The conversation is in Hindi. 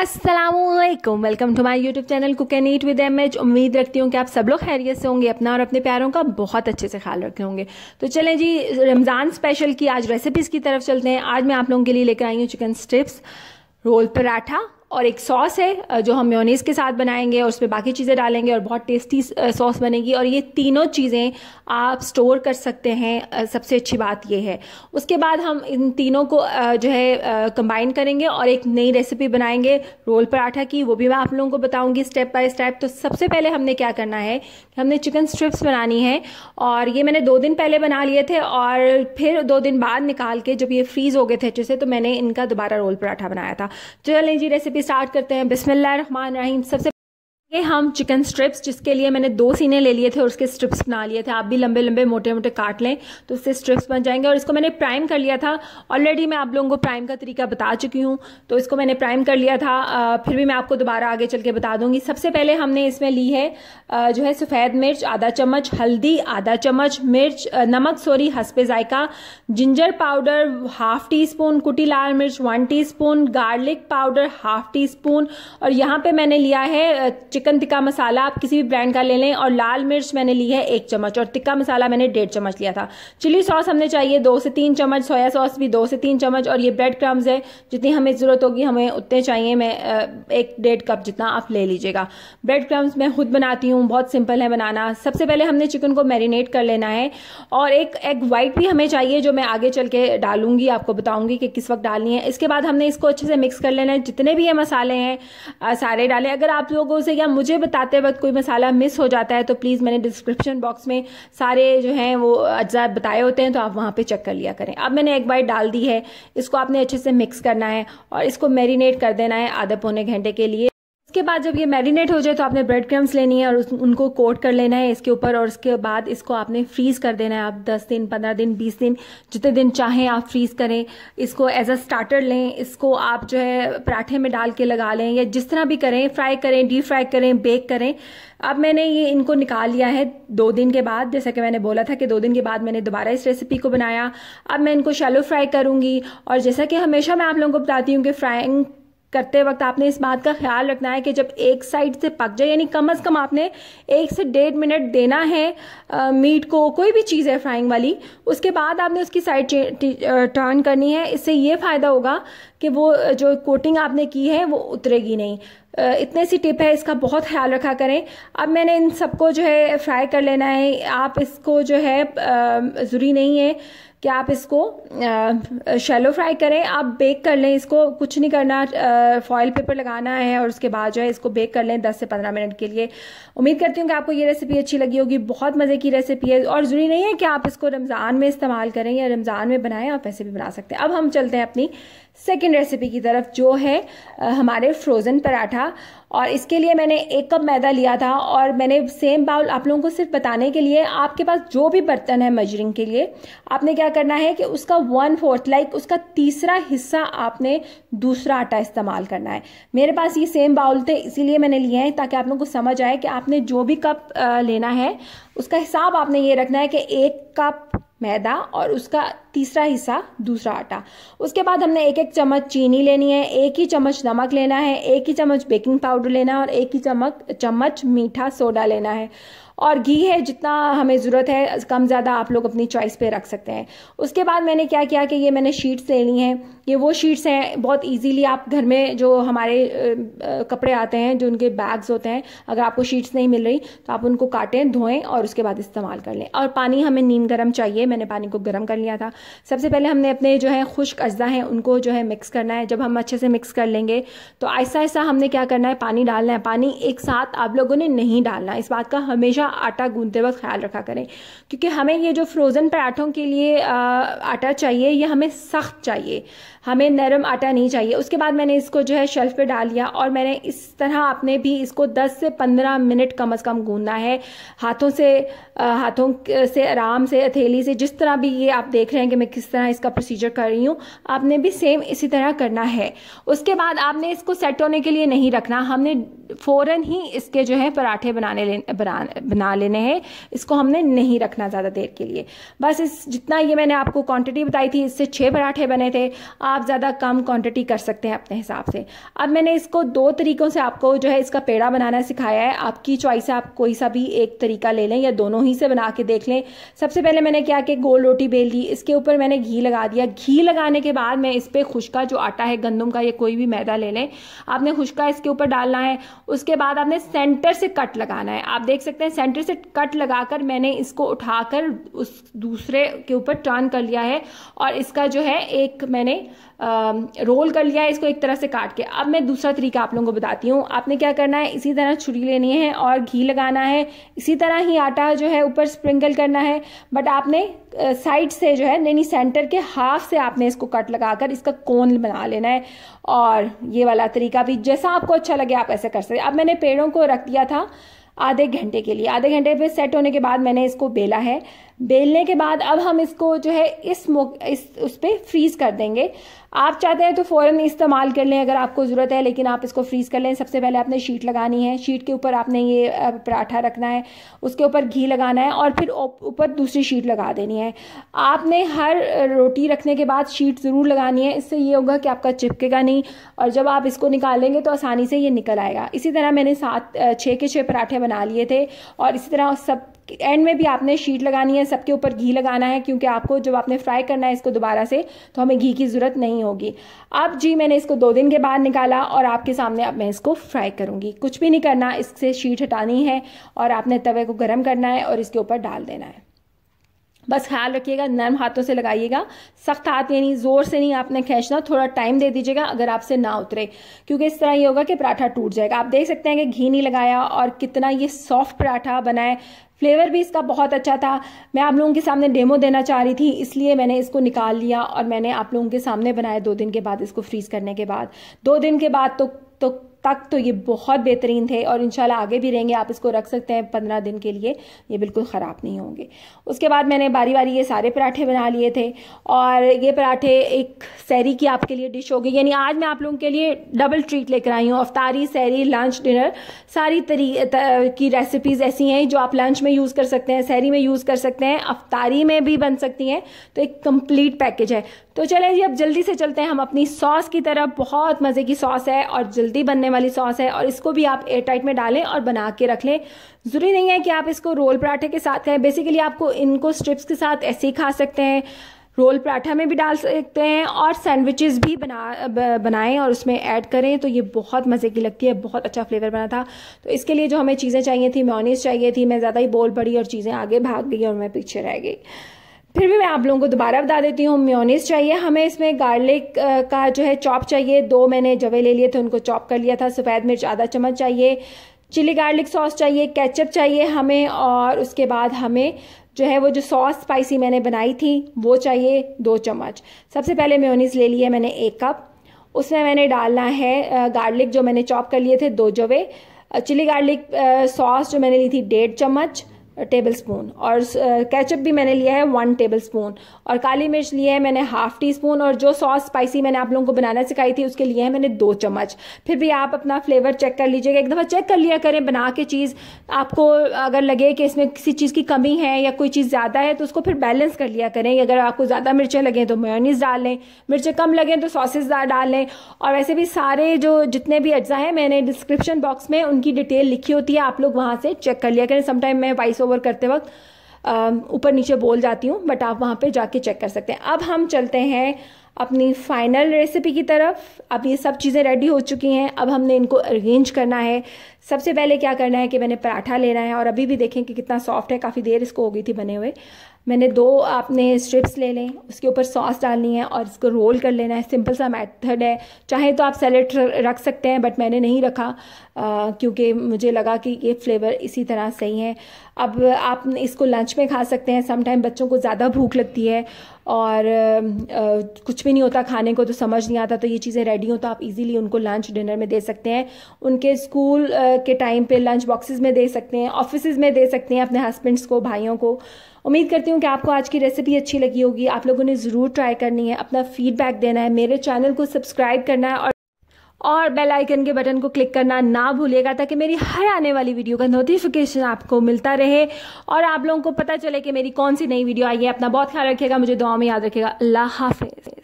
Aslam welcome to my YouTube channel cook n eat with M H उम्मीद रखती हूँ कि आप सब लोग खैरियत से होंगे अपना और अपने प्यारों का बहुत अच्छे से ख्याल रखे होंगे तो चलें जी रमज़ान स्पेशल की आज रेसिपीज़ की तरफ चलते हैं आज मैं आप लोगों के लिए लेकर आई हूँ चिकन स्ट्रिप्स रोल पराठा और एक सॉस है जो हम म्योनीस के साथ बनाएंगे और उसमें बाकी चीज़ें डालेंगे और बहुत टेस्टी सॉस बनेगी और ये तीनों चीज़ें आप स्टोर कर सकते हैं सबसे अच्छी बात ये है उसके बाद हम इन तीनों को जो है कंबाइन करेंगे और एक नई रेसिपी बनाएंगे रोल पराठा की वो भी मैं आप लोगों को बताऊँगी स्टेप बाय स्टेप तो सबसे पहले हमने क्या करना है हमने चिकन स्ट्रिप्स बनानी है और ये मैंने दो दिन पहले बना लिए थे और फिर दो दिन बाद निकाल के जब ये फ्रीज़ हो गए थे अच्छे से तो मैंने इनका दोबारा रोल पराठा बनाया था तो चलिए जी रेसिपी रेसिपी स्टार्ट करते हैं रहमान रहीम सबसे ये हम चिकन स्ट्रिप्स जिसके लिए मैंने दो सीने ले लिए थे और उसके स्ट्रिप्स बना लिए थे आप भी लंबे लंबे मोटे मोटे काट लें तो उससे स्ट्रिप्स बन जाएंगे और इसको मैंने प्राइम कर लिया था ऑलरेडी मैं आप लोगों को प्राइम का तरीका बता चुकी हूँ तो इसको मैंने प्राइम कर लिया था फिर भी मैं आपको दोबारा आगे चल के बता दूंगी सबसे पहले हमने इसमें ली है जो है सफ़ेद मिर्च आधा चम्मच हल्दी आधा चम्मच मिर्च नमक सॉरी हंसपे जायका ginger powder half teaspoon कुटी लाल मिर्च one teaspoon garlic powder half teaspoon और यहाँ पर मैंने लिया है चिकन टिक्का मसाला आप किसी भी ब्रांड का ले लें और लाल मिर्च मैंने ली है एक चम्मच और टिक्का मसाला मैंने डेढ़ चम्मच लिया था चिली सॉस हमने चाहिए दो से तीन चम्मच सोया सॉस भी दो से तीन चम्मच और ये ब्रेड क्रम्स है जितनी हमें ज़रूरत होगी हमें उतने चाहिए मैं एक डेढ़ कप जितना आप ले लीजिएगा ब्रेड क्रम्स मैं खुद बनाती हूँ बहुत सिंपल है बनाना सबसे पहले हमने चिकन को मैरिनेट कर लेना है और एक एग वाइट भी हमें चाहिए जो मैं आगे चल के डालूंगी आपको बताऊंगी कि किस वक्त डालनी है इसके बाद हमने इसको अच्छे से मिक्स कर लेना है जितने भी ये मसाले हैं सारे डालें अगर आप लोगों से या मुझे बताते वक्त कोई मसाला मिस हो जाता है तो प्लीज़ मैंने डिस्क्रिप्शन बॉक्स में सारे जो हैं वो अज्जा बताए होते हैं तो आप वहाँ पर चेक कर लिया करें अब मैंने एक बाइट डाल दी है इसको आपने अच्छे से मिक्स करना है और इसको मैरिनेट कर देना है आधे पौने घंटे के लिए उसके बाद जब ये मैरिनेट हो जाए तो आपने ब्रेड क्रम्स लेनी है और उनको कोट कर लेना है इसके ऊपर और उसके बाद इसको आपने फ्रीज कर देना है आप 10 दिन 15 दिन 20 दिन जितने दिन चाहें आप फ्रीज करें इसको एज अ स्टार्टर लें इसको आप जो है पराठे में डाल के लगा लें या जिस तरह भी करें फ्राई करें डीप फ्राई करें बेक करें अब मैंने ये इनको निकाल लिया है दो दिन के बाद जैसा कि मैंने बोला था कि दो दिन के बाद मैंने दोबारा इस रेसिपी को बनाया अब मैं इनको शैलो फ्राई करूंगी और जैसा कि हमेशा मैं आप लोगों को बताती हूँ कि फ्राइंग करते वक्त आपने इस बात का ख्याल रखना है कि जब एक साइड से पक जाए यानी कम अज़ कम आपने एक से डेढ़ मिनट देना है आ, मीट को कोई भी चीज़ है फ्राइंग वाली उसके बाद आपने उसकी साइड टर्न करनी है इससे ये फ़ायदा होगा कि वो जो कोटिंग आपने की है वो उतरेगी नहीं इतने सी टिप है इसका बहुत ख्याल रखा करें अब मैंने इन सबको जो है फ्राई कर लेना है आप इसको जो है ज़रूरी नहीं है कि आप इसको शैलो फ्राई करें आप बेक कर लें इसको कुछ नहीं करना फॉयल पेपर लगाना है और उसके बाद जो है इसको बेक कर लें 10 से 15 मिनट के लिए उम्मीद करती हूँ कि आपको ये रेसिपी अच्छी लगी होगी बहुत मज़े की रेसिपी है और ज़रूरी नहीं है कि आप इसको रमज़ान में इस्तेमाल करें या रमज़ान में बनाएं आप वैसे भी बना सकते हैं अब हम चलते हैं अपनी सेकेंड रेसिपी की तरफ जो है हमारे फ्रोज़न पराठा और इसके लिए मैंने एक कप मैदा लिया था और मैंने सेम बाउल आप लोगों को सिर्फ बताने के लिए आपके पास जो भी बर्तन है मजरिंग के लिए आपने क्या क्या करना है कि उसका वन फोर्थ लाइक उसका तीसरा हिस्सा आपने दूसरा आटा इस्तेमाल करना है मेरे पास ये सेम बाउल थे इसीलिए मैंने लिए हैं ताकि आप लोग को समझ आए कि आपने जो भी कप लेना है उसका हिसाब आपने ये रखना है कि एक कप मैदा और उसका तीसरा हिस्सा दूसरा आटा उसके बाद हमने एक एक चम्मच चीनी लेनी है एक ही चम्मच नमक लेना है एक ही चम्मच बेकिंग पाउडर लेना है और एक ही चम्मच चम्मच मीठा सोडा लेना है और घी है जितना हमें ज़रूरत है कम ज़्यादा आप लोग अपनी चॉइस पे रख सकते हैं उसके बाद मैंने क्या किया कि ये मैंने शीट्स लेनी है ये वो शीट्स हैं बहुत इजीली आप घर में जो हमारे कपड़े आते हैं जो उनके बैग्स होते हैं अगर आपको शीट्स नहीं मिल रही तो आप उनको काटें धोएं और उसके बाद इस्तेमाल कर लें और पानी हमें नीम गर्म चाहिए मैंने पानी को गर्म कर लिया था सबसे पहले हमने अपने जो है खुश्क अज्जा हैं उनको जो है मिक्स करना है जब हम अच्छे से मिक्स कर लेंगे तो ऐसा ऐसा हमने क्या करना है पानी डालना है पानी एक साथ आप लोगों ने नहीं डालना इस बात का हमेशा आटा गूंधते वक्त ख्याल रखा करें क्योंकि हमें ये जो फ्रोज़न पराठों के लिए आटा चाहिए ये हमें सख्त चाहिए हमें नरम आटा नहीं चाहिए उसके बाद मैंने इसको जो है शेल्फ पे डाल लिया और मैंने इस तरह आपने भी इसको 10 से 15 मिनट कम अज़ कम गूंदना है हाथों से हाथों से आराम से हथेली से जिस तरह भी ये आप देख रहे हैं हैं कि मैं किस तरह इसका प्रोसीजर कर रही हूँ आपने भी सेम इसी तरह करना है उसके बाद आपने इसको सेट होने के लिए नहीं रखना हमने फ़ौरन ही इसके जो है पराठे बनाने ले बना, बना लेने हैं इसको हमने नहीं रखना ज़्यादा देर के लिए बस इस जितना ये मैंने आपको क्वांटिटी बताई थी इससे छः पराठे बने थे आप ज़्यादा कम क्वांटिटी कर सकते हैं अपने हिसाब से अब मैंने इसको दो तरीक़ों से आपको जो है इसका पेड़ा बनाना सिखाया है आपकी चॉइस है आप कोई सा भी एक तरीका ले लें या दोनों ही से बना के देख लें सबसे पहले मैंने क्या कि गोल रोटी बेल ली इसके ऊपर मैंने घी लगा दिया घी लगाने के बाद मैं इस पर खुशका जो आटा है गंदम का या कोई भी मैदा ले लें आपने खुशका इसके ऊपर डालना है उसके बाद आपने सेंटर से कट लगाना है आप देख सकते हैं सेंटर से कट लगाकर मैंने इसको उठाकर उस दूसरे के ऊपर टर्न कर लिया है और इसका जो है एक मैंने रोल कर लिया है इसको एक तरह से काट के अब मैं दूसरा तरीका आप लोगों को बताती हूँ आपने क्या करना है इसी तरह छुरी लेनी है और घी लगाना है इसी तरह ही आटा जो है ऊपर स्प्रिंकल करना है बट आपने साइड से जो है नैनी सेंटर के हाफ से आपने इसको कट लगाकर इसका कोन बना लेना है और ये वाला तरीका भी जैसा आपको अच्छा लगे आप ऐसे कर सकते अब मैंने पेड़ों को रख दिया था आधे घंटे के लिए आधे घंटे पे सेट होने के बाद मैंने इसको बेला है बेलने के बाद अब हम इसको जो है इस इस उस पर फ्रीज़ कर देंगे आप चाहते हैं तो फ़ौरन इस्तेमाल कर लें अगर आपको ज़रूरत है लेकिन आप इसको फ्रीज़ कर लें सबसे पहले आपने शीट लगानी है शीट के ऊपर आपने ये पराठा रखना है उसके ऊपर घी लगाना है और फिर ऊपर दूसरी शीट लगा देनी है आपने हर रोटी रखने के बाद शीट ज़रूर लगानी है इससे ये होगा कि आपका चिपकेगा नहीं और जब आप इसको निकालेंगे तो आसानी से ये निकल आएगा इसी तरह मैंने सात छः के छः पराठे बना लिए थे और इसी तरह सब एंड में भी आपने शीट लगानी है सबके ऊपर घी लगाना है क्योंकि आपको जब आपने फ्राई करना है इसको दोबारा से तो हमें घी की ज़रूरत नहीं होगी अब जी मैंने इसको दो दिन के बाद निकाला और आपके सामने अब मैं इसको फ्राई करूँगी कुछ भी नहीं करना इससे शीट हटानी है और आपने तवे को गर्म करना है और इसके ऊपर डाल देना है बस ख्याल रखिएगा नरम हाथों से लगाइएगा सख्त हाथ यानी ज़ोर से नहीं आपने खींचना थोड़ा टाइम दे दीजिएगा अगर आपसे ना उतरे क्योंकि इस तरह ये होगा कि पराठा टूट जाएगा आप देख सकते हैं कि घी नहीं लगाया और कितना ये सॉफ्ट पराठा बनाए फ्लेवर भी इसका बहुत अच्छा था मैं आप लोगों के सामने डेमो देना चाह रही थी इसलिए मैंने इसको निकाल लिया और मैंने आप लोगों के सामने बनाया दो दिन के बाद इसको फ्रीज़ करने के बाद दो दिन के बाद तो तो तक तो ये बहुत बेहतरीन थे और इन आगे भी रहेंगे आप इसको रख सकते हैं पंद्रह दिन के लिए ये बिल्कुल ख़राब नहीं होंगे उसके बाद मैंने बारी बारी ये सारे पराठे बना लिए थे और ये पराठे एक सैरी की आपके लिए डिश होगी यानी आज मैं आप लोगों के लिए डबल ट्रीट लेकर आई हूँ अफ्तारी सैरी लंच डिनर सारी तरी की रेसिपीज़ ऐसी हैं जो आप लंच में यूज़ कर सकते हैं सैरी में यूज़ कर सकते हैं अफ्तारी में भी बन सकती हैं तो एक कम्प्लीट पैकेज है तो चले जी अब जल्दी से चलते हैं हम अपनी सॉस की तरफ बहुत मज़े की सॉस है और जल्दी बनने वाली सॉस है और इसको भी आप एयर टाइट में डालें और बना के रख लें ज़रूरी नहीं है कि आप इसको रोल पराठे के साथ खाएं बेसिकली आपको इनको स्ट्रिप्स के साथ ऐसे ही खा सकते हैं रोल पराठा में भी डाल सकते हैं और सैंडविचेस भी बना बनाएं और उसमें ऐड करें तो ये बहुत मज़े की लगती है बहुत अच्छा फ्लेवर बना था तो इसके लिए जो हमें चीज़ें चाहिए थी मोनीस चाहिए थी मैं ज़्यादा ही बोल पड़ी और चीज़ें आगे भाग गई और मैं पीछे रह गई फिर भी मैं आप लोगों को दोबारा बता देती हूँ म्योनीस चाहिए हमें इसमें गार्लिक का जो है चॉप चाहिए दो मैंने जवे ले लिए थे उनको चॉप कर लिया था सफ़ेद मिर्च आधा चम्मच चाहिए चिली गार्लिक सॉस चाहिए केचप चाहिए हमें और उसके बाद हमें जो है वो जो सॉस स्पाइसी मैंने बनाई थी वो चाहिए दो चम्मच सबसे पहले म्योनीस ले लिया मैंने एक कप उसमें मैंने डालना है गार्लिक जो मैंने चॉप कर लिए थे दो जवे चिली गार्लिक सॉस जो मैंने ली थी डेढ़ चम्मच टेबल स्पून और कैचअप uh, भी मैंने लिया है वन टेबल स्पून और काली मिर्च लिया है मैंने हाफ टी स्पून और जो सॉस स्पाइसी मैंने आप लोगों को बनाना सिखाई थी उसके लिए है मैंने दो चम्मच फिर भी आप अपना फ्लेवर चेक कर लीजिएगा एक दफ़ा चेक कर लिया करें बना के चीज़ आपको अगर लगे कि इसमें किसी चीज़ की कमी है या कोई चीज़ ज़्यादा है तो उसको फिर बैलेंस कर लिया करें अगर आपको ज़्यादा मिर्चें लगें तो मेयोनीज डाल लें मिर्चें कम लगें तो सॉसेस डाल लें और वैसे भी सारे जो जितने भी अज्जा हैं मैंने डिस्क्रिप्शन बॉक्स में उनकी डिटेल लिखी होती है आप लोग वहाँ से चेक कर लिया करें समटाइम मैं वाइस ओवर करते वक्त ऊपर नीचे बोल जाती हूँ बट आप वहाँ पे जाके चेक कर सकते हैं अब हम चलते हैं अपनी फाइनल रेसिपी की तरफ अब ये सब चीज़ें रेडी हो चुकी हैं अब हमने इनको अरेंज करना है सबसे पहले क्या करना है कि मैंने पराठा लेना है और अभी भी देखें कि कितना सॉफ्ट है काफ़ी देर इसको हो गई थी बने हुए मैंने दो आपने स्ट्रिप्स ले लें उसके ऊपर सॉस डालनी है और इसको रोल कर लेना है सिंपल सा मेथड है चाहे तो आप सैलेड रख सकते हैं बट मैंने नहीं रखा क्योंकि मुझे लगा कि ये फ्लेवर इसी तरह सही है अब आप इसको लंच में खा सकते हैं समटाइम बच्चों को ज़्यादा भूख लगती है और आ, कुछ भी नहीं होता खाने को तो समझ नहीं आता तो ये चीज़ें रेडी हों तो आप इजीली उनको लंच डिनर में दे सकते हैं उनके स्कूल के टाइम पे लंच बॉक्सेस में दे सकते हैं ऑफिस में दे सकते हैं अपने हस्बैंड्स को भाइयों को उम्मीद करती हूँ कि आपको आज की रेसिपी अच्छी लगी होगी आप लोगों ने ज़रूर ट्राई करनी है अपना फीडबैक देना है मेरे चैनल को सब्सक्राइब करना है और और बेल आइकन के बटन को क्लिक करना ना भूलिएगा ताकि मेरी हर आने वाली वीडियो का नोटिफिकेशन आपको मिलता रहे और आप लोगों को पता चले कि मेरी कौन सी नई वीडियो आई है अपना बहुत ख्याल रखिएगा मुझे दुआ में याद रखिएगा अल्लाह हाफिज़